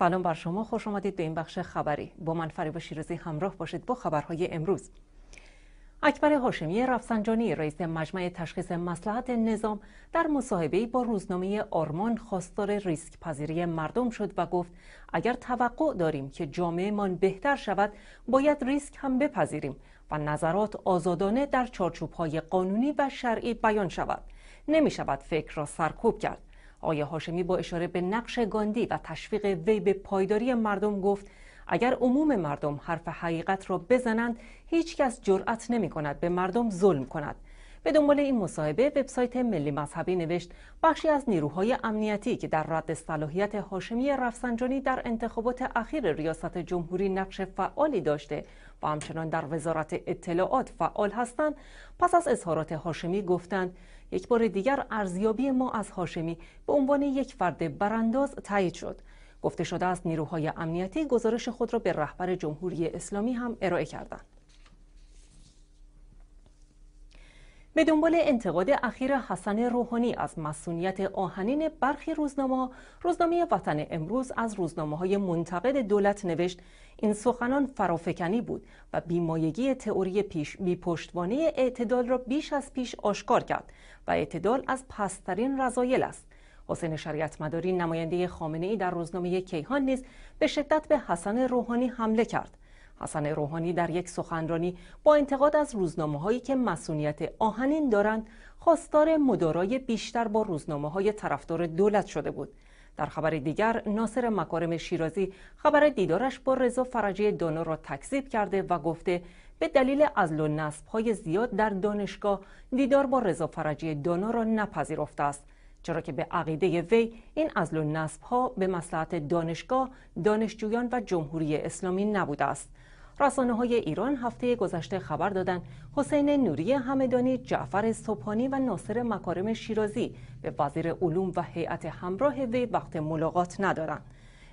سلام بر شما خوش آمدید به این بخش خبری با من فریب شیرازی همراه باشید با خبرهای امروز اکبر هاشمی رفسنجانی رئیس مجمع تشخیص مسلحت نظام در مصاحبه با روزنامه آرمان خواستار ریسک پذیری مردم شد و گفت اگر توقع داریم که جامعهمان بهتر شود باید ریسک هم بپذیریم و نظرات آزادانه در های قانونی و شرعی بیان شود نمی شود فکر را سرکوب کرد آیا هاشمی با اشاره به نقش گاندی و تشویق وی به پایداری مردم گفت اگر عموم مردم حرف حقیقت را بزنند هیچکس جرأت نمی کند به مردم ظلم کند به دنبال این مصاحبه وبسایت ملی مذهبی نوشت بخشی از نیروهای امنیتی که در رد صلاحیت هاشمی رفسنجانی در انتخابات اخیر ریاست جمهوری نقش فعالی داشته و همچنان در وزارت اطلاعات فعال هستند پس از اظهارات هاشمی گفتند یک بار دیگر ارزیابی ما از هاشمی به عنوان یک فرد برانداز تایید شد گفته شده است نیروهای امنیتی گزارش خود را به رهبر جمهوری اسلامی هم ارائه کردند به دنبال انتقاد اخیر حسن روحانی از مسئولیت آهنین برخی روزنامه روزنامه وطن امروز از روزنامه های منتقد دولت نوشت این سخنان فرافکنی بود و بیمایگی تئوری پیش بی پشتوانه اعتدال را بیش از پیش آشکار کرد و اعتدال از پسترین رضایل است حسین شریعت مداری نماینده خامنه ای در روزنامه کیهان نیز به شدت به حسن روحانی حمله کرد حسن روحانی در یک سخنرانی با انتقاد از روزنامه هایی که مسئولیت آهنین دارند خواستار مدارای بیشتر با روزنامه های طرفدار دولت شده بود در خبر دیگر ناصر مکارم شیرازی خبر دیدارش با رضا فرجی دانا را تکذیب کرده و گفته به دلیل ازل و نصب های زیاد در دانشگاه دیدار با رضا فرجی دانا را نپذیرفته است چرا که به عقیده وی این ازل و نصب ها به مسلحت دانشگاه دانشجویان و جمهوری اسلامی نبوده است رسانه های ایران هفته گذشته خبر دادند حسین نوری همدانی، جعفر صبحانی و ناصر مکارم شیرازی به وزیر علوم و هیئت همراه وی وقت ملاقات ندارند.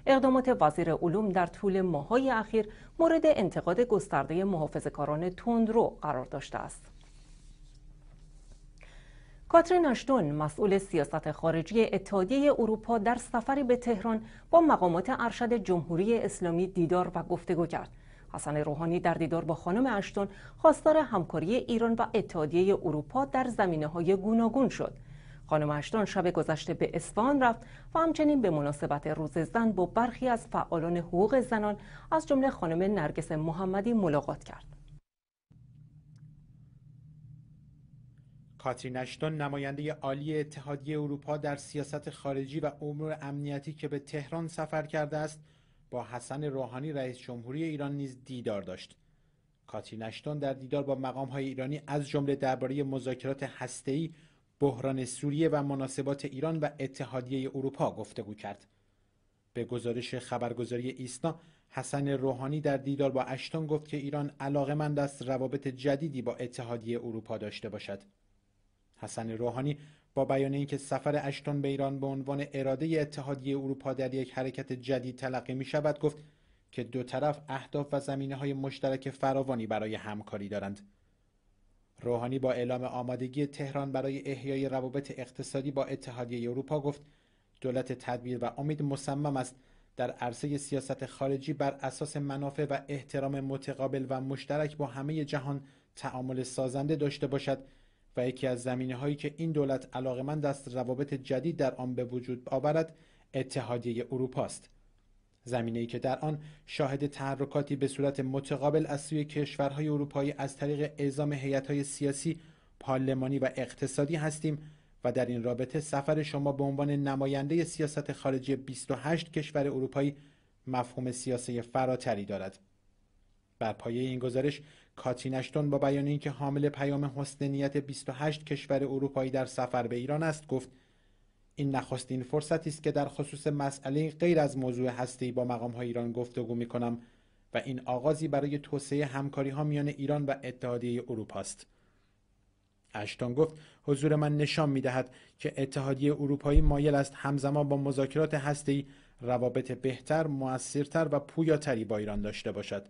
اقدامات وزیر علوم در طول ماهای اخیر مورد انتقاد گسترده محافظه‌کاران تندرو قرار داشته است. کاترین اشتون مسئول سیاست خارجی اتحادیه اروپا در سفری به تهران با مقامات ارشد جمهوری اسلامی دیدار و گفتگو کرد. حسن روحانی در دیدار با خانم اشتون خواستار همکاری ایران و اتحادیه اروپا در زمینه های گوناگون شد. خانم اشتون شب گذشته به اصفهان رفت و همچنین به مناسبت روز زن با برخی از فعالان حقوق زنان از جمله خانم نرگس محمدی ملاقات کرد. کاترین اشتون نماینده عالی اتحادیه اروپا در سیاست خارجی و امور امنیتی که به تهران سفر کرده است، با حسن روحانی رئیس جمهوری ایران نیز دیدار داشت کاتی نشتون در دیدار با مقام های ایرانی از جمله درباره مذاکرات هسته‌ای بحران سوریه و مناسبات ایران و اتحادیه اروپا گفتگو کرد به گزارش خبرگزاری ایسنا حسن روحانی در دیدار با اشتون گفت که ایران علاقمند است روابط جدیدی با اتحادیه اروپا داشته باشد حسن روحانی با بیان اینکه سفر اشتون به ایران به عنوان اراده اتحادیه اروپا در یک حرکت جدید تلقی می شود گفت که دو طرف اهداف و زمینه های مشترک فراوانی برای همکاری دارند. روحانی با اعلام آمادگی تهران برای احیای روابط اقتصادی با اتحادیه اروپا گفت دولت تدبیر و امید مصمم است در عرصه سیاست خارجی بر اساس منافع و احترام متقابل و مشترک با همه جهان تعامل سازنده داشته باشد و یکی از زمینه هایی که این دولت من است روابط جدید در آن به وجود آورد اتحادیه اروپا است زمینه ای که در آن شاهد تحرکاتی به صورت متقابل از سوی کشورهای اروپایی از طریق اعزام های سیاسی، پارلمانی و اقتصادی هستیم و در این رابطه سفر شما به عنوان نماینده سیاست خارجی 28 کشور اروپایی مفهوم سیاسی فراتری دارد. بر پایه این گزارش کاتین اشتون با بیان اینکه حامل پیام حسن نیت 28 کشور اروپایی در سفر به ایران است گفت این نخستین فرصتی است که در خصوص مسئله غیر از موضوع هسته‌ای با های ایران گفتگو کنم و این آغازی برای توسعه همکاری ها میان ایران و اتحادیه اروپا است. اشتون گفت حضور من نشان می دهد که اتحادیه اروپایی مایل است همزمان با مذاکرات هستی روابط بهتر، موثرتر و پویاتری با ایران داشته باشد.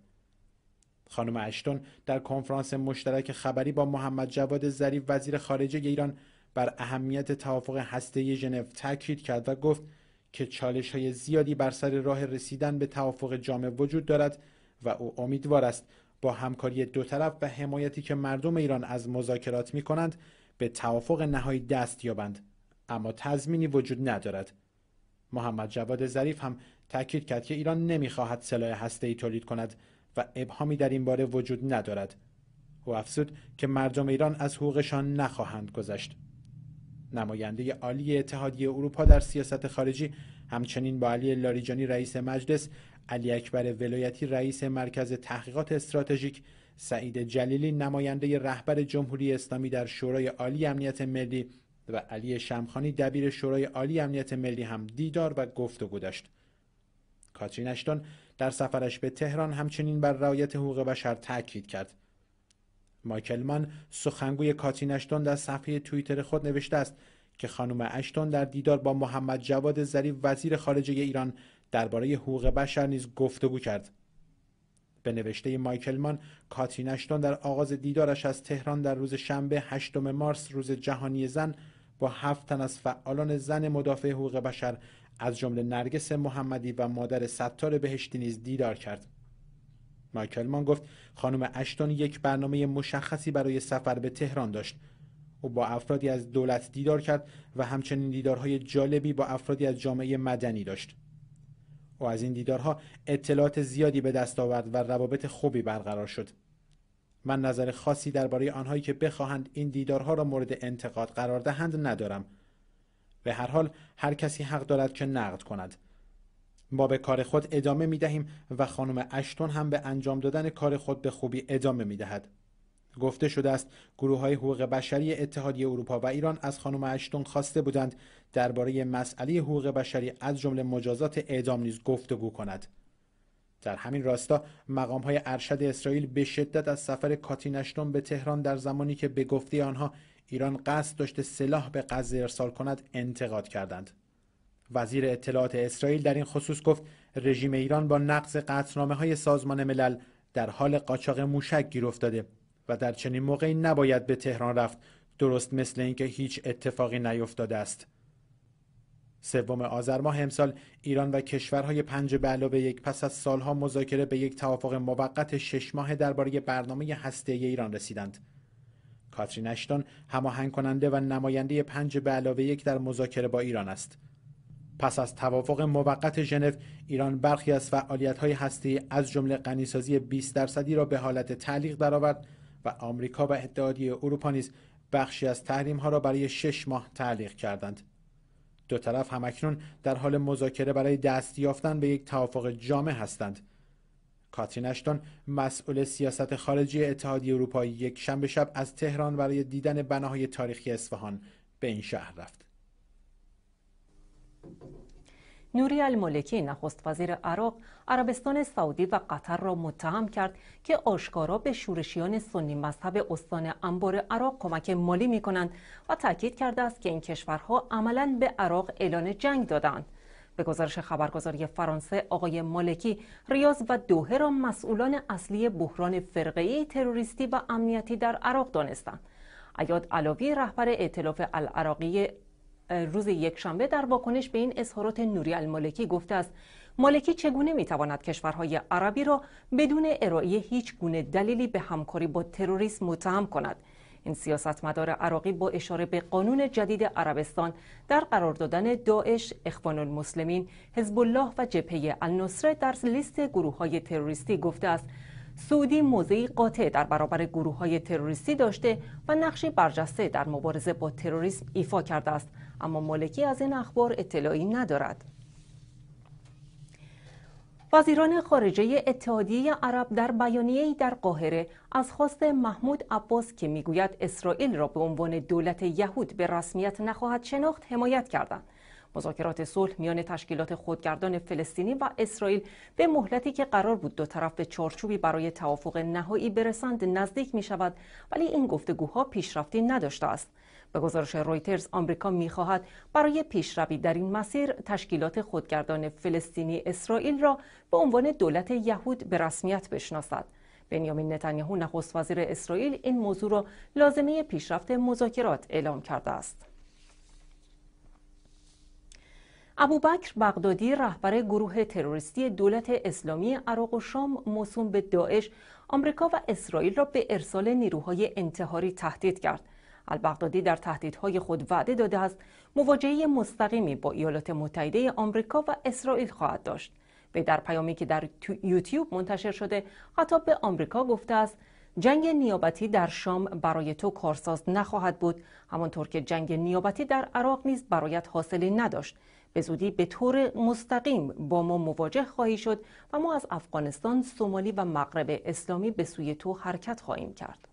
خانم اشتون در کنفرانس مشترک خبری با محمد جواد ظریف وزیر خارجه ایران بر اهمیت توافق هسته ژنو تاکید کرد و گفت که چالش های زیادی بر سر راه رسیدن به توافق جامع وجود دارد و او امیدوار است با همکاری دو طرف و حمایتی که مردم ایران از مذاکرات می کنند به توافق نهایی دست یابند اما تضمینی وجود ندارد محمد جواد ظریف هم تاکید کرد که ایران نمیخواهد سلاح ای تولید کند و ابهامی در این باره وجود ندارد او افزود که مردم ایران از حقوقشان نخواهند گذشت نماینده عالی اتحادیه اروپا در سیاست خارجی همچنین با علی لاریجانی رئیس مجلس علی اکبر ولایتی رئیس مرکز تحقیقات استراتژیک سعید جلیلی نماینده رهبر جمهوری اسلامی در شورای عالی امنیت ملی و علی شمخانی دبیر شورای عالی امنیت ملی هم دیدار و گفتگو داشت کاترین اشتون در سفرش به تهران همچنین بر رعایت حقوق بشر تاکید کرد مان سخنگوی کاتین اشتون در صفحه توییتر خود نوشته است که خانم اشتون در دیدار با محمد جواد ظریف وزیر خارجه ایران درباره حقوق بشر نیز گفتگو کرد به نوشته مایکلمان کاتین اشتون در آغاز دیدارش از تهران در روز شنبه 8 مارس روز جهانی زن با هفت تن از فعالان زن مدافع حقوق بشر از جمله نرگس محمدی و مادر ستار بهشتی نیز دیدار کرد مان گفت خانم اشتون یک برنامه مشخصی برای سفر به تهران داشت او با افرادی از دولت دیدار کرد و همچنین دیدارهای جالبی با افرادی از جامعه مدنی داشت او از این دیدارها اطلاعات زیادی به دست آورد و روابط خوبی برقرار شد من نظر خاصی درباره آنهایی که بخواهند این دیدارها را مورد انتقاد قرار دهند ندارم به هر حال هر کسی حق دارد که نقد کند ما به کار خود ادامه می دهیم و خانم اشتون هم به انجام دادن کار خود به خوبی ادامه می دهد. گفته شده است گروه های حقوق بشری اتحادیه اروپا و ایران از خانم اشتون خواسته بودند درباره مسئله حقوق بشری از جمله مجازات اعدام نیز گفتگو کند در همین راستا مقام های ارشد اسرائیل به شدت از سفر کاتین اشتون به تهران در زمانی که به گفته آنها ایران قصد داشته سلاح به غزه ارسال کند انتقاد کردند وزیر اطلاعات اسرائیل در این خصوص گفت رژیم ایران با نقض قطنامه های سازمان ملل در حال قاچاق موشک گیر افتاده و در چنین موقعی نباید به تهران رفت درست مثل اینکه هیچ اتفاقی نیفتاده است سوم آذر ماه امسال ایران و کشورهای پنج به علاوه یک پس از سالها مذاکره به یک توافق موقت شش ماه درباره برنامه هسته ایران رسیدند کاترین اشتون هماهنگ کننده و نماینده پنج به علاوه یک در مذاکره با ایران است پس از توافق موقت ژنو ایران برخی از های هستی از جمله غنیسازی 20 درصدی را به حالت تعلیق درآورد و آمریکا و اتحادیه اروپا نیز بخشی از تحریم ها را برای شش ماه تعلیق کردند دو طرف همکنون در حال مذاکره برای دست یافتن به یک توافق جامع هستند کاترین اشتون مسئول سیاست خارجی اتحادیه اروپایی یک شنبه شب از تهران برای دیدن بناهای تاریخی اصفهان به این شهر رفت. نوری الملکی نخست وزیر عراق عربستان سعودی و قطر را متهم کرد که آشکارا به شورشیان سنی مذهب استان انبار عراق کمک مالی می کنند و تاکید کرده است که این کشورها عملا به عراق اعلان جنگ دادند. به گزارش خبرگزاری فرانسه آقای مالکی ریاض و دوهه را مسئولان اصلی بحران ای تروریستی و امنیتی در عراق دانستند ایاد علاوی رهبر ائتلاف العراقی روز یکشنبه در واکنش به این اظهارات نوری المالکی گفته است مالکی چگونه میتواند کشورهای عربی را بدون ارائه هیچ گونه دلیلی به همکاری با تروریسم متهم کند این سیاستمدار عراقی با اشاره به قانون جدید عربستان در قرار دادن داعش، اخوان المسلمین، حزب الله و جبهه النصره در لیست گروه های تروریستی گفته است سعودی موضعی قاطع در برابر گروه های تروریستی داشته و نقشی برجسته در مبارزه با تروریسم ایفا کرده است اما مالکی از این اخبار اطلاعی ندارد وزیران خارجه اتحادیه عرب در بیانیه‌ای در قاهره از خواست محمود عباس که میگوید اسرائیل را به عنوان دولت یهود به رسمیت نخواهد شناخت حمایت کردند. مذاکرات صلح میان تشکیلات خودگردان فلسطینی و اسرائیل به مهلتی که قرار بود دو طرف به چارچوبی برای توافق نهایی برسند نزدیک می شود ولی این گفتگوها پیشرفتی نداشته است. به گزارش رویترز آمریکا میخواهد برای پیشروی در این مسیر تشکیلات خودگردان فلسطینی اسرائیل را به عنوان دولت یهود به رسمیت بشناسد بنیامین نتانیاهو نخست وزیر اسرائیل این موضوع را لازمه پیشرفت مذاکرات اعلام کرده است ابوبکر بغدادی رهبر گروه تروریستی دولت اسلامی عراق و شام موسوم به داعش آمریکا و اسرائیل را به ارسال نیروهای انتحاری تهدید کرد البغدادی در تهدیدهای خود وعده داده است مواجهه مستقیمی با ایالات متحده آمریکا و اسرائیل خواهد داشت به در پیامی که در یوتیوب منتشر شده خطاب به آمریکا گفته است جنگ نیابتی در شام برای تو کارساز نخواهد بود همانطور که جنگ نیابتی در عراق نیز برایت حاصلی نداشت به زودی به طور مستقیم با ما مواجه خواهی شد و ما از افغانستان، سومالی و مغرب اسلامی به سوی تو حرکت خواهیم کرد.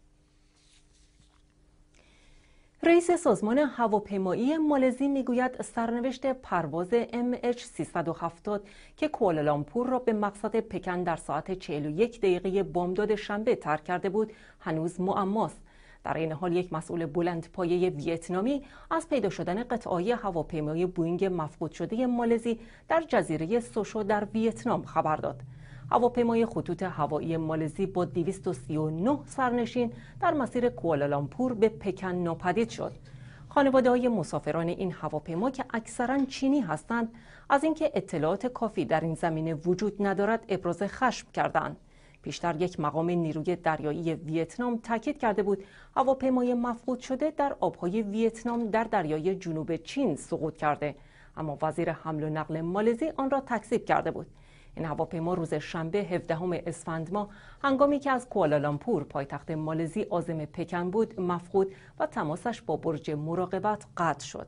رئیس سازمان هواپیمایی مالزی میگوید سرنوشت پرواز MH370 که کوالالامپور را به مقصد پکن در ساعت 41 دقیقه بامداد شنبه ترک کرده بود هنوز معماست در این حال یک مسئول بلند پایه ویتنامی از پیدا شدن قطعای هواپیمای بوینگ مفقود شده مالزی در جزیره سوشو در ویتنام خبر داد هواپیمای خطوط هوایی مالزی با 239 سرنشین در مسیر کوالالامپور به پکن ناپدید شد. خانواده های مسافران این هواپیما که اکثرا چینی هستند از اینکه اطلاعات کافی در این زمینه وجود ندارد ابراز خشم کردند. پیشتر یک مقام نیروی دریایی ویتنام تاکید کرده بود هواپیمای مفقود شده در آبهای ویتنام در دریای جنوب چین سقوط کرده اما وزیر حمل و نقل مالزی آن را تکذیب کرده بود این هواپیما روز شنبه 17 اسفند هنگامی که از کوالالامپور پایتخت مالزی عازم پکن بود مفقود و تماسش با برج مراقبت قطع شد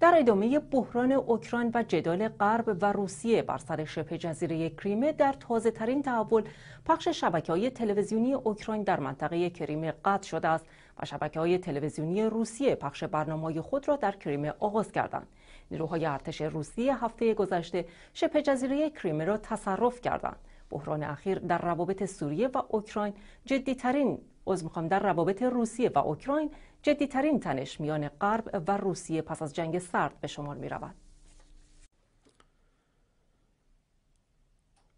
در ادامه بحران اوکراین و جدال غرب و روسیه بر سر شبه جزیره کریمه در تازه ترین تحول پخش شبکه های تلویزیونی اوکراین در منطقه کریمه قطع شده است و شبکه های تلویزیونی روسیه پخش برنامه خود را در کریمه آغاز کردند. نیروهای ارتش روسیه هفته گذشته شبه جزیره کریمه را تصرف کردند بحران اخیر در روابط سوریه و اوکراین جدیترین از میخوام در روابط روسیه و اوکراین جدیترین تنش میان غرب و روسیه پس از جنگ سرد به شمار می رود.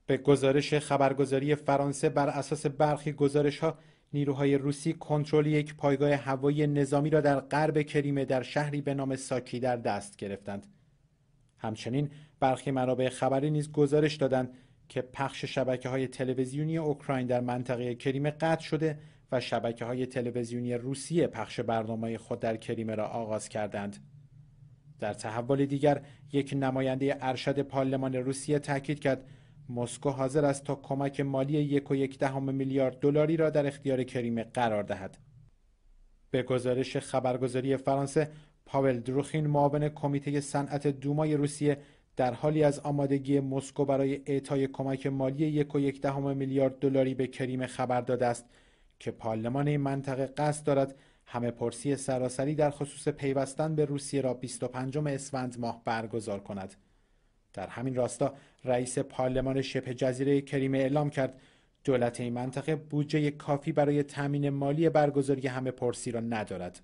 به گزارش خبرگزاری فرانسه بر اساس برخی گزارش ها نیروهای روسی کنترل یک پایگاه هوایی نظامی را در غرب کریمه در شهری به نام ساکی در دست گرفتند. همچنین برخی منابع خبری نیز گزارش دادند که پخش شبکه های تلویزیونی اوکراین در منطقه کریمه قطع شده و شبکه های تلویزیونی روسیه پخش برنامه خود در کریمه را آغاز کردند. در تحول دیگر یک نماینده ارشد پارلمان روسیه تاکید کرد مسکو حاضر است تا کمک مالی یک و یک دهم میلیارد دلاری را در اختیار کریمه قرار دهد. به گزارش خبرگزاری فرانسه، پاول دروخین معاون کمیته صنعت دومای روسیه در حالی از آمادگی مسکو برای اعطای کمک مالی یک و یک دهم میلیارد دلاری به کریمه خبر داده است که پارلمان این منطقه قصد دارد همه پرسی سراسری در خصوص پیوستن به روسیه را 25 اسفند ماه برگزار کند. در همین راستا رئیس پارلمان شبه جزیره کریمه اعلام کرد دولت این منطقه بودجه کافی برای تامین مالی برگزاری همه پرسی را ندارد.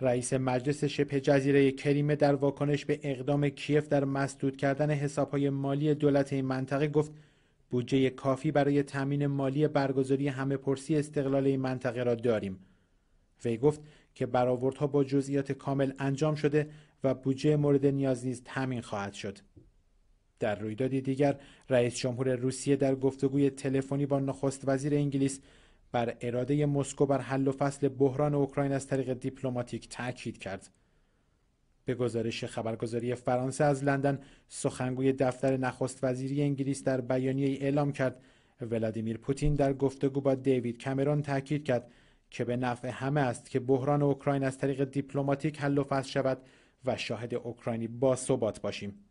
رئیس مجلس شبه جزیره کریمه در واکنش به اقدام کیف در مسدود کردن حسابهای مالی دولت این منطقه گفت بودجه کافی برای تامین مالی برگزاری همه پرسی استقلال این منطقه را داریم. وی گفت که برآوردها با جزئیات کامل انجام شده و بودجه مورد نیاز نیز تامین خواهد شد. در رویدادی دیگر رئیس جمهور روسیه در گفتگوی تلفنی با نخست وزیر انگلیس بر اراده مسکو بر حل و فصل بحران اوکراین از طریق دیپلماتیک تاکید کرد به گزارش خبرگزاری فرانسه از لندن سخنگوی دفتر نخست وزیری انگلیس در بیانیه ای اعلام کرد ولادیمیر پوتین در گفتگو با دیوید کمرون تاکید کرد که به نفع همه است که بحران اوکراین از طریق دیپلماتیک حل و فصل شود و شاهد اوکراینی با ثبات باشیم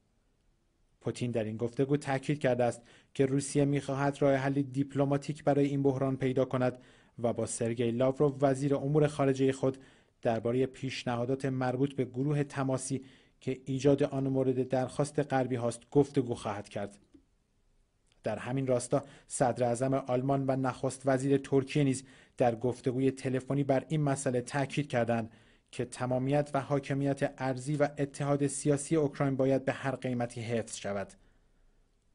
پوتین در این گفتگو تاکید کرده است که روسیه میخواهد راه حل دیپلماتیک برای این بحران پیدا کند و با سرگئی لاورو وزیر امور خارجه خود درباره پیشنهادات مربوط به گروه تماسی که ایجاد آن مورد درخواست غربی هاست گفتگو خواهد کرد در همین راستا صدر اعظم آلمان و نخست وزیر ترکیه نیز در گفتگوی تلفنی بر این مسئله تاکید کردند که تمامیت و حاکمیت ارزی و اتحاد سیاسی اوکراین باید به هر قیمتی حفظ شود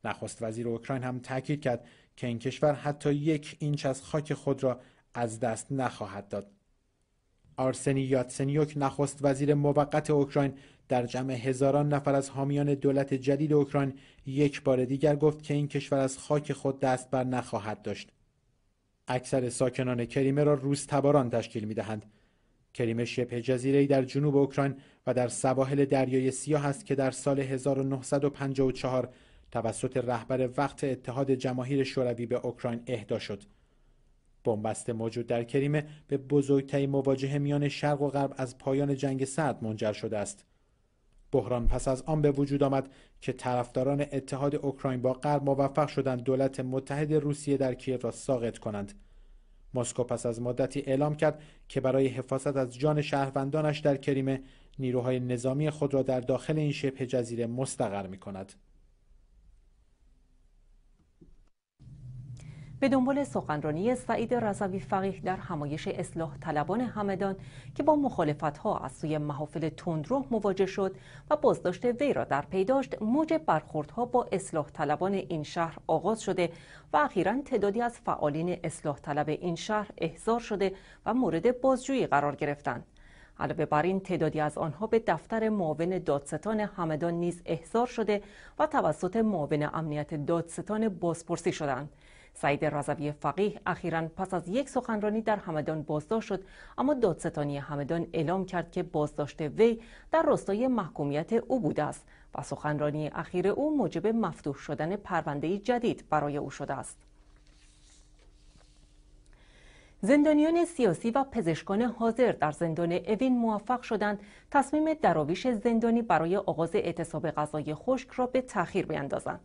نخست وزیر اوکراین هم تاکید کرد که این کشور حتی یک اینچ از خاک خود را از دست نخواهد داد آرسنی یاتسنیوک نخست وزیر موقت اوکراین در جمع هزاران نفر از حامیان دولت جدید اوکراین یک بار دیگر گفت که این کشور از خاک خود دست بر نخواهد داشت اکثر ساکنان کریمه را روز تباران تشکیل می کریم شبه جزیره در جنوب اوکراین و در سواحل دریای سیاه است که در سال 1954 توسط رهبر وقت اتحاد جماهیر شوروی به اوکراین اهدا شد. بنبست موجود در کریمه به بزرگترین مواجهه میان شرق و غرب از پایان جنگ سرد منجر شده است. بحران پس از آن به وجود آمد که طرفداران اتحاد اوکراین با غرب موفق شدند دولت متحد روسیه در کیف را ساقط کنند. مسکو پس از مدتی اعلام کرد که برای حفاظت از جان شهروندانش در کریمه نیروهای نظامی خود را در داخل این شبه جزیره مستقر می کند. به دنبال سخنرانی سعید رضوی فقیه در همایش اصلاح طلبان همدان که با مخالفت ها از سوی محافل تندرو مواجه شد و بازداشت وی را در پی داشت موج برخوردها با اصلاح طلبان این شهر آغاز شده و اخیرا تعدادی از فعالین اصلاح طلب این شهر احضار شده و مورد بازجویی قرار گرفتند علاوه بر این تعدادی از آنها به دفتر معاون دادستان همدان نیز احضار شده و توسط معاون امنیت دادستان بازپرسی شدند سعید رضوی فقیه اخیرا پس از یک سخنرانی در همدان بازداشت شد اما دادستانی همدان اعلام کرد که بازداشت وی در راستای محکومیت او بوده است و سخنرانی اخیر او موجب مفتوح شدن پرونده جدید برای او شده است زندانیان سیاسی و پزشکان حاضر در زندان اوین موفق شدند تصمیم دراویش زندانی برای آغاز اعتصاب غذای خشک را به تأخیر بیندازند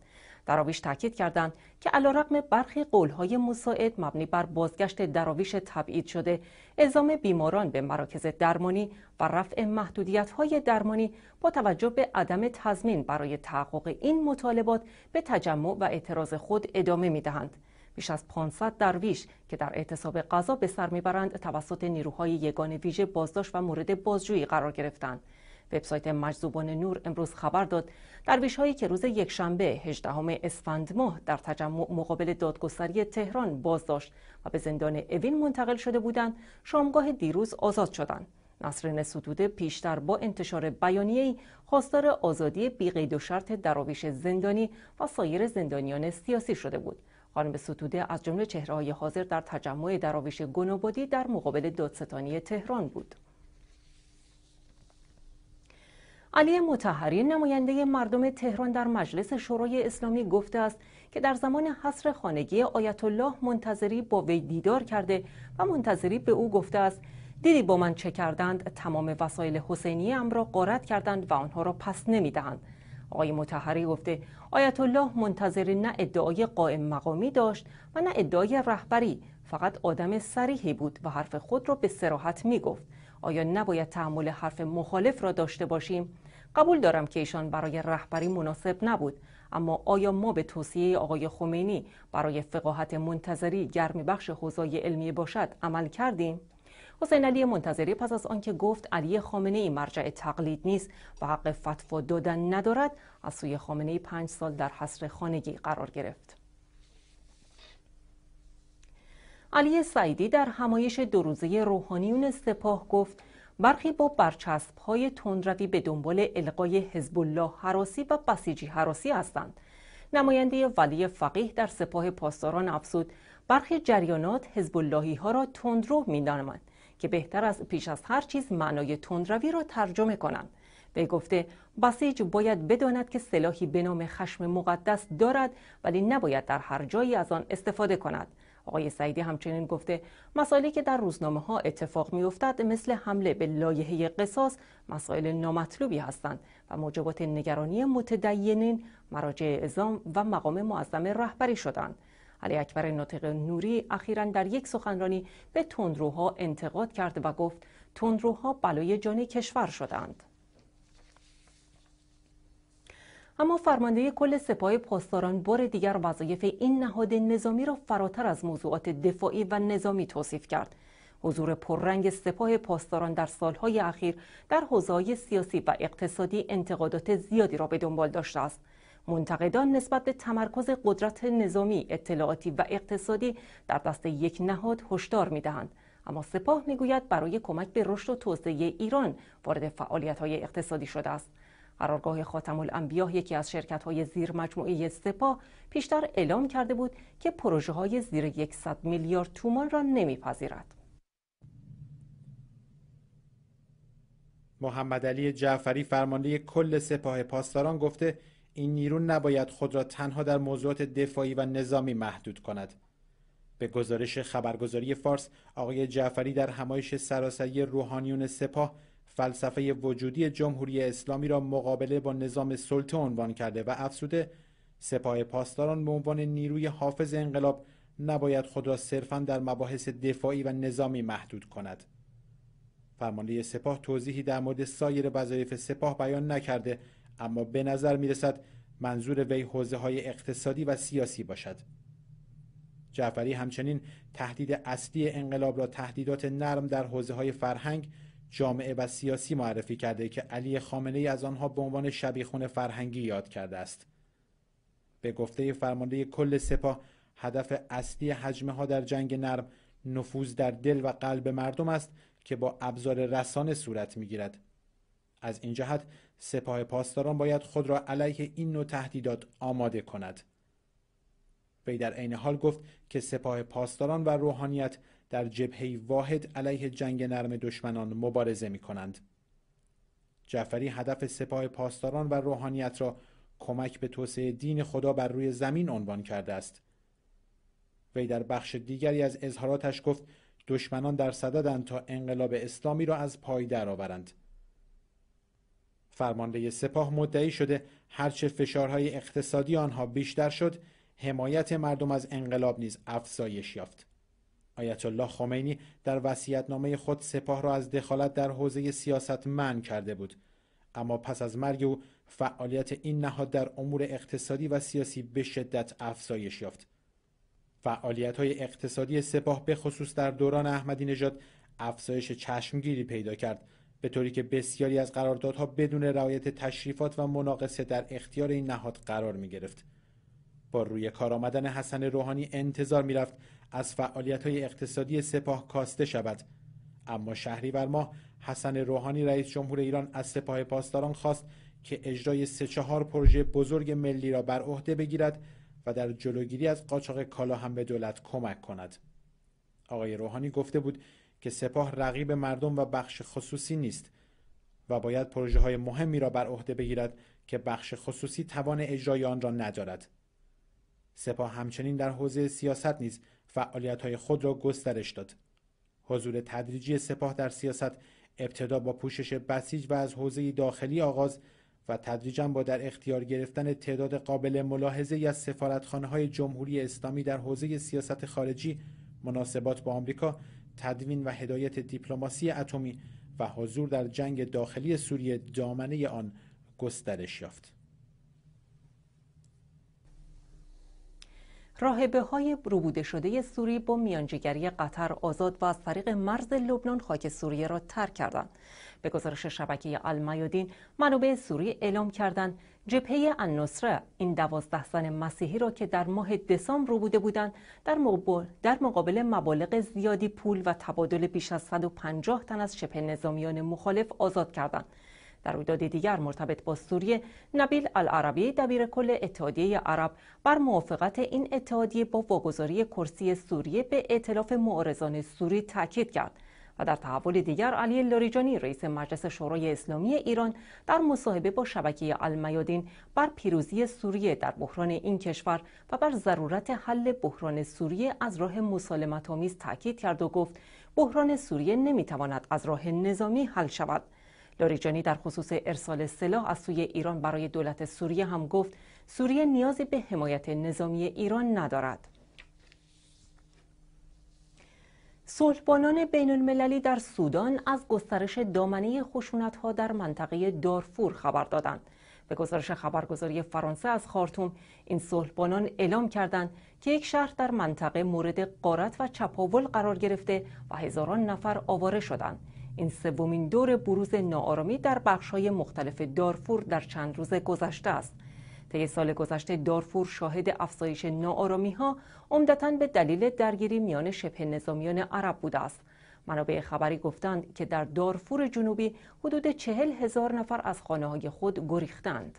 دراویش تاکید کردند که علیرغم برخی قولهای مساعد مبنی بر بازگشت دراویش تبعید شده اعزام بیماران به مراکز درمانی و رفع محدودیت‌های درمانی با توجه به عدم تضمین برای تحقق این مطالبات به تجمع و اعتراض خود ادامه می‌دهند. بیش از 500 درویش که در اعتصاب غذا به سر میبرند توسط نیروهای یگان ویژه بازداشت و مورد بازجویی قرار گرفتند وبسایت مجذوبان نور امروز خبر داد درویش هایی که روز یکشنبه 18 اسفند ماه در تجمع مقابل دادگستری تهران بازداشت و به زندان اوین منتقل شده بودند شامگاه دیروز آزاد شدند نصرین ستوده پیشتر با انتشار بیانیه‌ای خواستار آزادی بیقید و شرط دراویش زندانی و سایر زندانیان سیاسی شده بود خانم ستوده از جمله های حاضر در تجمع دراویش گنوبادی در مقابل دادستانی تهران بود علی متحری نماینده مردم تهران در مجلس شورای اسلامی گفته است که در زمان حصر خانگی آیت الله منتظری با وی دیدار کرده و منتظری به او گفته است دیدی با من چه کردند تمام وسایل حسینی ام را غارت کردند و آنها را پس نمی دهند آقای متحری گفته آیت الله منتظری نه ادعای قائم مقامی داشت و نه ادعای رهبری فقط آدم سریحی بود و حرف خود را به سراحت می گفت آیا نباید تحمل حرف مخالف را داشته باشیم قبول دارم که ایشان برای رهبری مناسب نبود اما آیا ما به توصیه آقای خمینی برای فقاهت منتظری گرمی بخش علمیه علمی باشد عمل کردیم؟ حسین علی منتظری پس از آنکه گفت علی خامنه ای مرجع تقلید نیست و حق فتوا دادن ندارد از سوی خامنه پنج سال در حصر خانگی قرار گرفت علی سعیدی در همایش دو روزه روحانیون سپاه گفت برخی با برچسب های تندروی به دنبال القای حزب الله حراسی و بسیجی حراسی هستند نماینده ولی فقیه در سپاه پاسداران افزود برخی جریانات حزب اللهی ها را تندرو میدانند که بهتر از پیش از هر چیز معنای تندروی را ترجمه کنند به گفته بسیج باید بداند که سلاحی به نام خشم مقدس دارد ولی نباید در هر جایی از آن استفاده کند آقای سعیدی همچنین گفته مسائلی که در روزنامه ها اتفاق می افتد مثل حمله به لایحه قصاص مسائل نامطلوبی هستند و موجبات نگرانی متدینین مراجع اعزام و مقام معظم رهبری شدند. علی اکبر ناطق نوری اخیرا در یک سخنرانی به تندروها انتقاد کرد و گفت تندروها بلای جان کشور شدند. اما فرمانده کل سپاه پاسداران بار دیگر وظایف این نهاد نظامی را فراتر از موضوعات دفاعی و نظامی توصیف کرد حضور پررنگ سپاه پاسداران در سالهای اخیر در حوزه‌های سیاسی و اقتصادی انتقادات زیادی را به دنبال داشته است منتقدان نسبت به تمرکز قدرت نظامی، اطلاعاتی و اقتصادی در دست یک نهاد هشدار می‌دهند. اما سپاه میگوید برای کمک به رشد و توسعه ایران وارد فعالیت‌های اقتصادی شده است. قرارگاه خاتم الانبیا یکی از شرکت های زیر سپاه پیشتر اعلام کرده بود که پروژه های زیر 100 میلیارد تومان را نمیپذیرد. محمد علی جعفری فرمانده کل سپاه پاسداران گفته این نیرو نباید خود را تنها در موضوعات دفاعی و نظامی محدود کند. به گزارش خبرگزاری فارس آقای جعفری در همایش سراسری روحانیون سپاه فلسفه وجودی جمهوری اسلامی را مقابله با نظام سلطه عنوان کرده و افسوده سپاه پاسداران به عنوان نیروی حافظ انقلاب نباید خود را صرفا در مباحث دفاعی و نظامی محدود کند فرمانده سپاه توضیحی در مورد سایر وظایف سپاه بیان نکرده اما به نظر می رسد منظور وی حوزه های اقتصادی و سیاسی باشد جعفری همچنین تهدید اصلی انقلاب را تهدیدات نرم در حوزه های فرهنگ جامعه و سیاسی معرفی کرده که علی خامنه‌ای از آنها به عنوان شبیخون فرهنگی یاد کرده است. به گفته فرمانده کل سپاه هدف اصلی حجمه ها در جنگ نرم نفوذ در دل و قلب مردم است که با ابزار رسانه صورت میگیرد از این جهت سپاه پاسداران باید خود را علیه این نوع تهدیدات آماده کند وی در عین حال گفت که سپاه پاسداران و روحانیت در جبهه واحد علیه جنگ نرم دشمنان مبارزه می کنند. جعفری هدف سپاه پاسداران و روحانیت را کمک به توسعه دین خدا بر روی زمین عنوان کرده است. وی در بخش دیگری از اظهاراتش گفت دشمنان در صددند تا انقلاب اسلامی را از پای درآورند. فرمانده سپاه مدعی شده هرچه فشارهای اقتصادی آنها بیشتر شد، حمایت مردم از انقلاب نیز افزایش یافت. آیت الله خمینی در وصیت‌نامه خود سپاه را از دخالت در حوزه سیاست منع کرده بود اما پس از مرگ او فعالیت این نهاد در امور اقتصادی و سیاسی به شدت افزایش یافت فعالیت های اقتصادی سپاه به خصوص در دوران احمدی نژاد افزایش چشمگیری پیدا کرد به طوری که بسیاری از قراردادها بدون رعایت تشریفات و مناقصه در اختیار این نهاد قرار می گرفت. با روی کار آمدن حسن روحانی انتظار می رفت از فعالیت های اقتصادی سپاه کاسته شود اما شهریور ماه حسن روحانی رئیس جمهور ایران از سپاه پاسداران خواست که اجرای سه چهار پروژه بزرگ ملی را بر عهده بگیرد و در جلوگیری از قاچاق کالا هم به دولت کمک کند آقای روحانی گفته بود که سپاه رقیب مردم و بخش خصوصی نیست و باید پروژه های مهمی را بر عهده بگیرد که بخش خصوصی توان اجرای آن را ندارد سپاه همچنین در حوزه سیاست نیز فعالیت‌های خود را گسترش داد. حضور تدریجی سپاه در سیاست ابتدا با پوشش بسیج و از حوزه داخلی آغاز و تدریجا با در اختیار گرفتن تعداد قابل ملاحظه از سفارتخانه‌های جمهوری اسلامی در حوزه سیاست خارجی، مناسبات با آمریکا، تدوین و هدایت دیپلماسی اتمی و حضور در جنگ داخلی سوریه دامنه آن گسترش یافت. راهبه های روبوده شده سوری با میانجیگری قطر آزاد و از طریق مرز لبنان خاک سوریه را ترک کردند. به گزارش شبکه المیادین منابع سوری اعلام کردند جبهه النصره این دوازده زن مسیحی را که در ماه دسامبر روبوده بودند در, در مقابل مبالغ زیادی پول و تبادل بیش از 150 تن از شبه نظامیان مخالف آزاد کردند در رویداد دیگر مرتبط با سوریه نبیل العربی دبیر کل اتحادیه عرب بر موافقت این اتحادیه با واگذاری کرسی سوریه به ائتلاف معارضان سوری تاکید کرد و در تحول دیگر علی لاریجانی رئیس مجلس شورای اسلامی ایران در مصاحبه با شبکه المیادین بر پیروزی سوریه در بحران این کشور و بر ضرورت حل بحران سوریه از راه مسالمت آمیز تاکید کرد و گفت بحران سوریه نمیتواند از راه نظامی حل شود لاریجانی در خصوص ارسال سلاح از سوی ایران برای دولت سوریه هم گفت سوریه نیازی به حمایت نظامی ایران ندارد. صلحبانان بین المللی در سودان از گسترش دامنه خشونت ها در منطقه دارفور خبر دادند. به گزارش خبرگزاری فرانسه از خارتوم این صلحبانان اعلام کردند که یک شهر در منطقه مورد قارت و چپاول قرار گرفته و هزاران نفر آواره شدند. این سومین دور بروز ناآرامی در بخش‌های مختلف دارفور در چند روز گذشته است طی سال گذشته دارفور شاهد افزایش ناآرامی ها عمدتا به دلیل درگیری میان شبه نظامیان عرب بوده است منابع خبری گفتند که در دارفور جنوبی حدود چهل هزار نفر از خانه های خود گریختند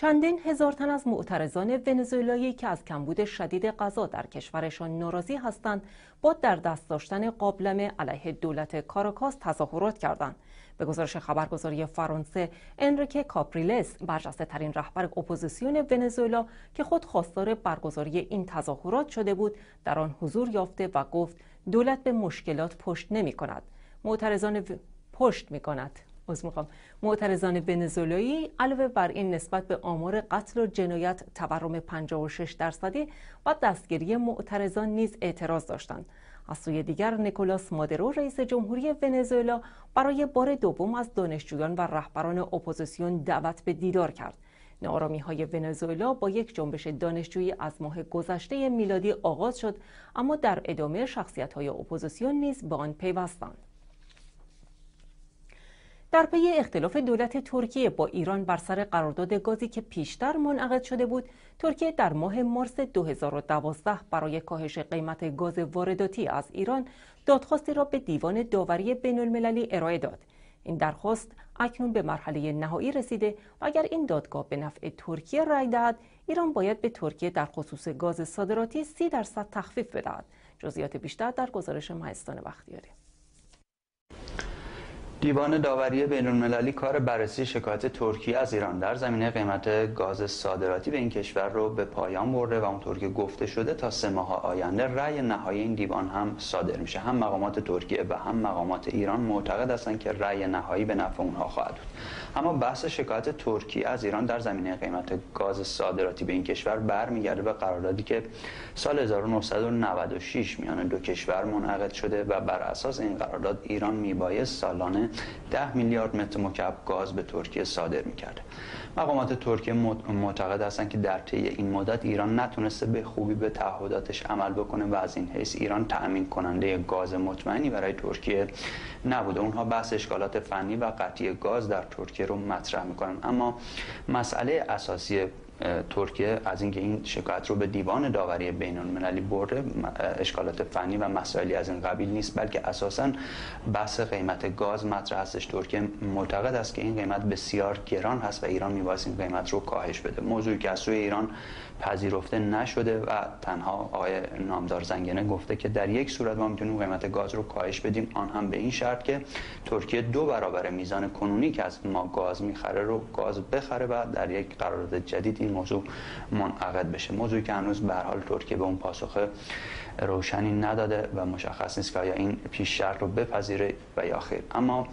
چندین هزار تن از معترضان ونزوئلایی که از کمبود شدید غذا در کشورشان ناراضی هستند با در دست داشتن قابلمه علیه دولت کاراکاس تظاهرات کردند به گزارش خبرگزاری فرانسه انریکه کاپریلس برجسته ترین رهبر اپوزیسیون ونزوئلا که خود خواستار برگزاری این تظاهرات شده بود در آن حضور یافته و گفت دولت به مشکلات پشت نمی کند معترضان پشت می کند از معترضان ونزوئلایی علاوه بر این نسبت به آمار قتل و جنایت تورم 56 درصدی و دستگیری معترضان نیز اعتراض داشتند از سوی دیگر نیکولاس مادرو رئیس جمهوری ونزوئلا برای بار دوم از دانشجویان و رهبران اپوزیسیون دعوت به دیدار کرد نارامی های ونزوئلا با یک جنبش دانشجویی از ماه گذشته میلادی آغاز شد اما در ادامه شخصیت های اپوزیسیون نیز به آن پیوستند در پی اختلاف دولت ترکیه با ایران بر سر قرارداد گازی که پیشتر منعقد شده بود، ترکیه در ماه مارس 2012 برای کاهش قیمت گاز وارداتی از ایران دادخواستی را به دیوان داوری بین المللی ارائه داد. این درخواست اکنون به مرحله نهایی رسیده و اگر این دادگاه به نفع ترکیه رأی دهد ایران باید به ترکیه در خصوص گاز صادراتی 30 درصد تخفیف بدهد جزئیات بیشتر در گزارش مهستان بختیاری دیوان داوری بین المللی کار بررسی شکایت ترکیه از ایران در زمینه قیمت گاز صادراتی به این کشور رو به پایان برده و اونطور که گفته شده تا سه ماه آینده رأی نهایی این دیوان هم صادر میشه هم مقامات ترکیه و هم مقامات ایران معتقد هستند که رأی نهایی به نفع اونها خواهد بود اما بحث شکایت ترکیه از ایران در زمینه قیمت گاز صادراتی به این کشور برمیگرده به قراردادی که سال 1996 میان دو کشور منعقد شده و بر اساس این قرارداد ایران میبایست سالانه 10 میلیارد متر مکعب گاز به ترکیه صادر میکرده مقامات ترکیه معتقد هستند که در طی این مدت ایران نتونسته به خوبی به تعهداتش عمل بکنه و از این حیث ایران تأمین کننده گاز مطمئنی برای ترکیه نبوده اونها بحث اشکالات فنی و قطعی گاز در ترکیه رو مطرح میکنند اما مسئله اساسی ترکیه از اینکه این شکایت رو به دیوان داوری بین المللی برده اشکالات فنی و مسائلی از این قبیل نیست بلکه اساسا بحث قیمت گاز مطرح هستش ترکیه معتقد است که این قیمت بسیار گران هست و ایران میباید این قیمت رو کاهش بده موضوعی که از سوی ایران پذیرفته نشده و تنها آقای نامدار زنگنه گفته که در یک صورت ما میتونیم قیمت گاز رو کاهش بدیم آن هم به این شرط که ترکیه دو برابر میزان کنونی که از ما گاز میخره رو گاز بخره و در یک قرارداد جدید این موضوع منعقد بشه موضوعی که هنوز به حال ترکیه به اون پاسخه روشنی نداده و مشخص نیست که آیا این پیش شرط رو بپذیره و یا خیر اما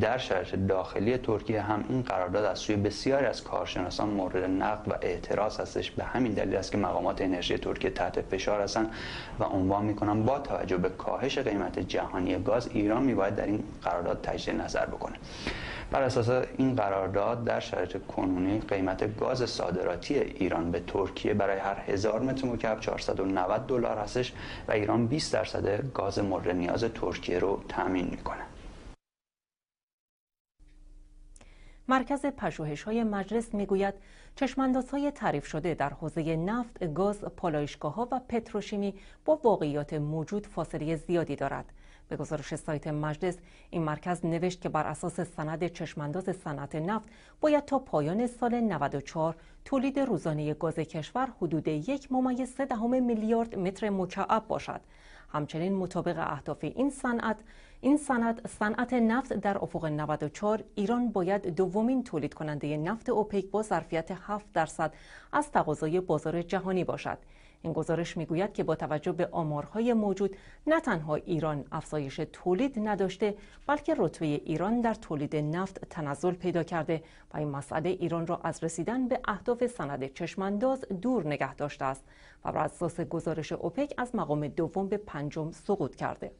در شرط داخلی ترکیه هم این قرارداد از سوی بسیاری از کارشناسان مورد نقد و اعتراض هستش به همین دلیل است که مقامات انرژی ترکیه تحت فشار هستند و عنوان میکنن با توجه به کاهش قیمت جهانی گاز ایران باید در این قرارداد تجدید نظر بکنه بر اساس این قرارداد در شرایط کنونی قیمت گاز صادراتی ایران به ترکیه برای هر هزار متر مکعب 490 دلار هستش و ایران 20 درصد گاز مورد نیاز ترکیه رو تامین میکنه مرکز پژوهش های مجلس میگوید های تعریف شده در حوزه نفت، گاز، پالایشگاه ها و پتروشیمی با واقعیات موجود فاصله زیادی دارد. به گزارش سایت مجلس این مرکز نوشت که بر اساس سند چشمانداز صنعت نفت باید تا پایان سال 94 تولید روزانه گاز کشور حدود یک ممیز سه میلیارد متر مکعب باشد همچنین مطابق اهداف این صنعت این صنعت صنعت نفت در افق 94 ایران باید دومین تولید کننده نفت اوپیک با ظرفیت 7 درصد از تقاضای بازار جهانی باشد این گزارش میگوید که با توجه به آمارهای موجود نه تنها ایران افزایش تولید نداشته بلکه رتبه ایران در تولید نفت تنزل پیدا کرده و این مسئله ایران را از رسیدن به اهداف سند چشمانداز دور نگه داشته است و بر اساس گزارش اوپک از مقام دوم به پنجم سقوط کرده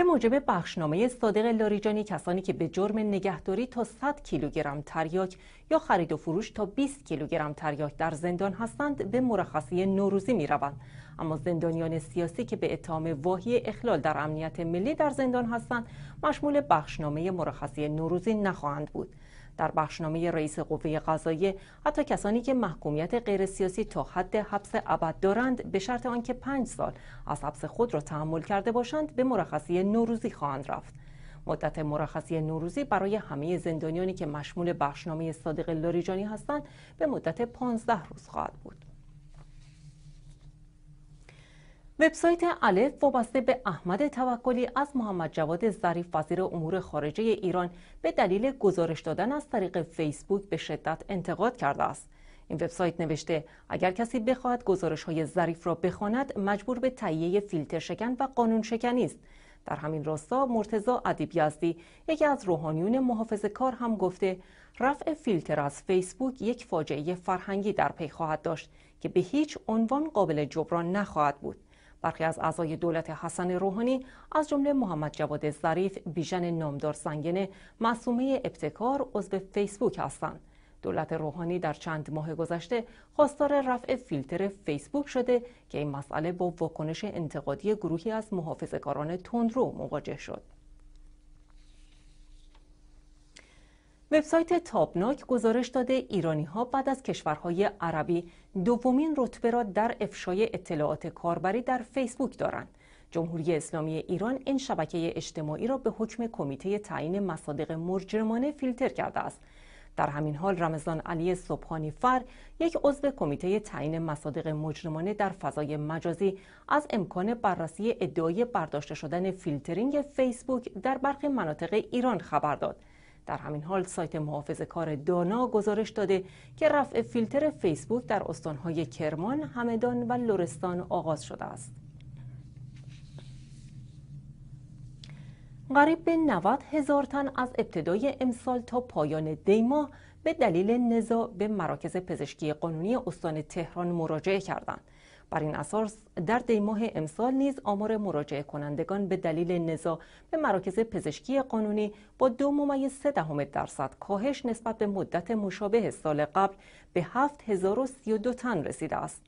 به موجب بخشنامه صادق لاریجانی کسانی که به جرم نگهداری تا 100 کیلوگرم تریاک یا خرید و فروش تا 20 کیلوگرم تریاک در زندان هستند به مرخصی نوروزی می روند. اما زندانیان سیاسی که به اتهام واهی اخلال در امنیت ملی در زندان هستند مشمول بخشنامه مرخصی نوروزی نخواهند بود. در بخشنامه رئیس قوه قضاییه حتی کسانی که محکومیت غیر سیاسی تا حد حبس ابد دارند به شرط آنکه پنج سال از حبس خود را تحمل کرده باشند به مرخصی نوروزی خواهند رفت مدت مرخصی نوروزی برای همه زندانیانی که مشمول بخشنامه صادق لاریجانی هستند به مدت 15 روز خواهد بود وبسایت الف وابسته به احمد توکلی از محمد جواد ظریف وزیر امور خارجه ایران به دلیل گزارش دادن از طریق فیسبوک به شدت انتقاد کرده است این وبسایت نوشته اگر کسی بخواهد گزارش های ظریف را بخواند مجبور به تهیه فیلتر شکن و قانون است در همین راستا مرتزا ادیب یزدی یکی از روحانیون محافظه کار هم گفته رفع فیلتر از فیسبوک یک فاجعه فرهنگی در پی خواهد داشت که به هیچ عنوان قابل جبران نخواهد بود برخی از اعضای دولت حسن روحانی از جمله محمد جواد ظریف بیژن نامدار سنگین معصومه ابتکار عضو فیسبوک هستند دولت روحانی در چند ماه گذشته خواستار رفع فیلتر فیسبوک شده که این مسئله با واکنش انتقادی گروهی از محافظه‌کاران تندرو مواجه شد وبسایت تابناک گزارش داده ایرانی ها بعد از کشورهای عربی دومین رتبه را در افشای اطلاعات کاربری در فیسبوک دارند. جمهوری اسلامی ایران این شبکه اجتماعی را به حکم کمیته تعیین مصادیق مجرمانه فیلتر کرده است. در همین حال رمضان علی صبحانی فر یک عضو کمیته تعیین مصادیق مجرمانه در فضای مجازی از امکان بررسی ادعای برداشته شدن فیلترینگ فیسبوک در برخی مناطق ایران خبر داد. در همین حال سایت محافظ کار دانا گزارش داده که رفع فیلتر فیسبوک در استانهای کرمان، همدان و لورستان آغاز شده است. قریب به 90 هزار تن از ابتدای امسال تا پایان دیما به دلیل نزاع به مراکز پزشکی قانونی استان تهران مراجعه کردند. بر این اساس در دیماه امسال نیز آمار مراجعه کنندگان به دلیل نزا به مراکز پزشکی قانونی با دو ممیز سه دهم درصد کاهش نسبت به مدت مشابه سال قبل به 7032 تن رسیده است.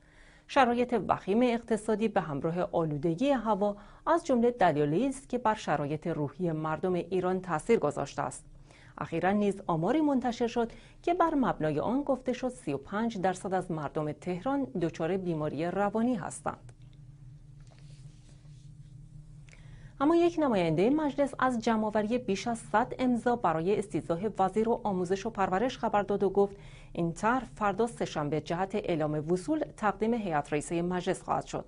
شرایط وخیم اقتصادی به همراه آلودگی هوا از جمله دلایلی است که بر شرایط روحی مردم ایران تاثیر گذاشته است. اخیرا نیز آماری منتشر شد که بر مبنای آن گفته شد 35 درصد از مردم تهران دچار بیماری روانی هستند اما یک نماینده مجلس از جمعآوری بیش از 100 امضا برای استیضاح وزیر و آموزش و پرورش خبر داد و گفت این طرح فردا سهشنبه جهت اعلام وصول تقدیم هیئت رئیسه مجلس خواهد شد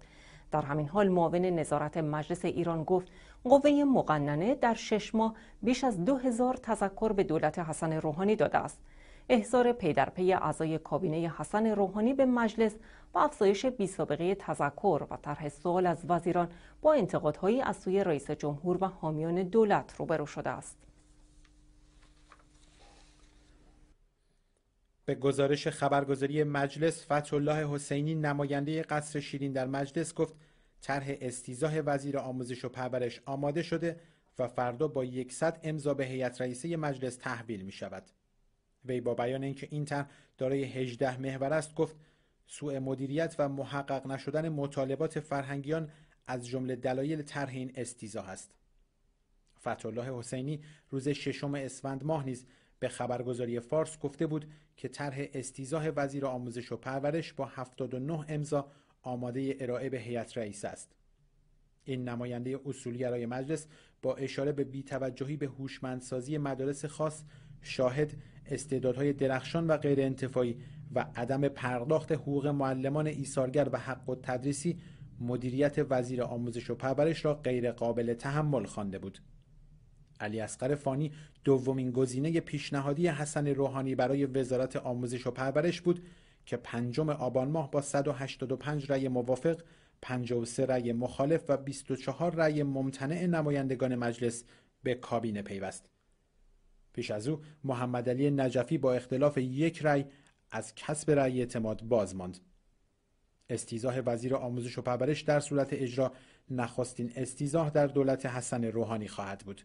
در همین حال معاون نظارت مجلس ایران گفت قوه مقننه در شش ماه بیش از دو هزار تذکر به دولت حسن روحانی داده است احضار پی در پی اعضای کابینه حسن روحانی به مجلس و افزایش بی سابقه تذکر و طرح سوال از وزیران با انتقادهایی از سوی رئیس جمهور و حامیان دولت روبرو شده است به گزارش خبرگزاری مجلس فتح الله حسینی نماینده قصر شیرین در مجلس گفت طرح استیزاه وزیر آموزش و پرورش آماده شده و فردا با 100 امضا به هیئت رئیسه مجلس تحویل می شود. وی با بیان اینکه این طرح دارای 18 محور است گفت سوء مدیریت و محقق نشدن مطالبات فرهنگیان از جمله دلایل طرح این استیزاه است. فتوالله حسینی روز ششم اسفند ماه نیز به خبرگزاری فارس گفته بود که طرح استیزاه وزیر آموزش و پرورش با 79 امضا آماده ارائه به هیئت رئیس است این نماینده اصولگرای مجلس با اشاره به بیتوجهی به هوشمندسازی مدارس خاص شاهد استعدادهای درخشان و غیر انتفاعی و عدم پرداخت حقوق معلمان ایثارگر و حق تدریسی مدیریت وزیر آموزش و پرورش را غیر قابل تحمل خوانده بود علی اصغر فانی دومین گزینه پیشنهادی حسن روحانی برای وزارت آموزش و پرورش بود که پنجم آبان ماه با 185 رأی موافق 53 رأی مخالف و 24 رأی ممتنع نمایندگان مجلس به کابینه پیوست. پیش از او محمد علی نجفی با اختلاف یک رأی از کسب رأی اعتماد باز ماند. استیزاه وزیر آموزش و پرورش در صورت اجرا نخستین استیزاه در دولت حسن روحانی خواهد بود.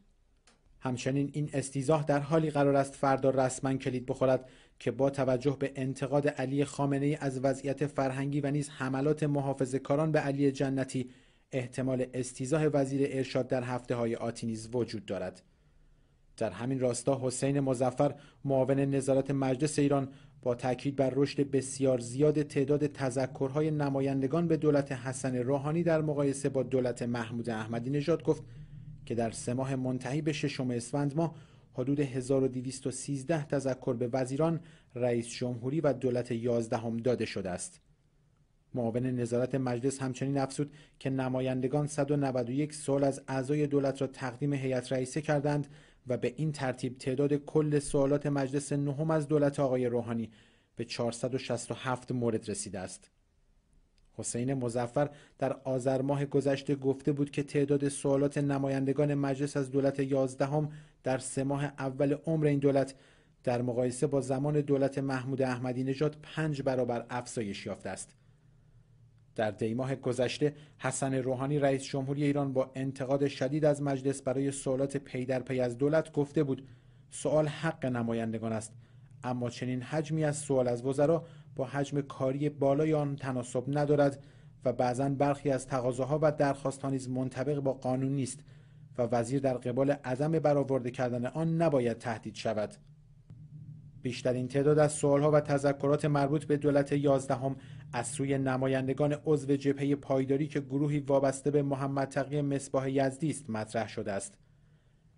همچنین این استیزاه در حالی قرار است فردا رسما کلید بخورد که با توجه به انتقاد علی خامنه ای از وضعیت فرهنگی و نیز حملات محافظه کاران به علی جنتی احتمال استیزاه وزیر ارشاد در هفته های آتی نیز وجود دارد. در همین راستا حسین مزفر معاون نظارت مجلس ایران با تاکید بر رشد بسیار زیاد تعداد تذکرهای نمایندگان به دولت حسن روحانی در مقایسه با دولت محمود احمدی نژاد گفت که در سه ماه منتهی به ششم اسفند ماه حدود 1213 تذکر به وزیران رئیس جمهوری و دولت یازدهم داده شده است معاون نظارت مجلس همچنین افزود که نمایندگان 191 سال از اعضای دولت را تقدیم هیئت رئیسه کردند و به این ترتیب تعداد کل سوالات مجلس نهم از دولت آقای روحانی به 467 مورد رسیده است حسین مزفر در آذر ماه گذشته گفته بود که تعداد سوالات نمایندگان مجلس از دولت یازدهم در سه ماه اول عمر این دولت در مقایسه با زمان دولت محمود احمدی نژاد پنج برابر افزایش یافته است. در دیماه گذشته حسن روحانی رئیس جمهوری ایران با انتقاد شدید از مجلس برای سوالات پی در پی از دولت گفته بود سوال حق نمایندگان است اما چنین حجمی از سوال از وزرا با حجم کاری بالای آن تناسب ندارد و بعضا برخی از تقاضاها و درخواستها نیز منطبق با قانون نیست و وزیر در قبال عدم برآورده کردن آن نباید تهدید شود بیشترین تعداد از سوالها و تذکرات مربوط به دولت یازدهم از سوی نمایندگان عضو جبهه پایداری که گروهی وابسته به محمد تقی مصباح یزدی است مطرح شده است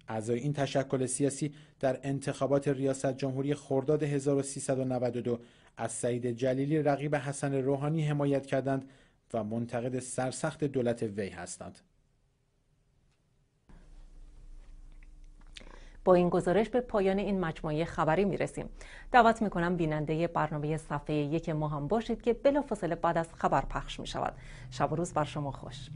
اعضای این تشکل سیاسی در انتخابات ریاست جمهوری خرداد 1392 از سعید جلیلی رقیب حسن روحانی حمایت کردند و منتقد سرسخت دولت وی هستند با این گزارش به پایان این مجموعه خبری می رسیم. دعوت کنم بیننده برنامه صفحه یک ما هم باشید که بلافاصله بعد از خبر پخش می شود شب و روز بر شما خوش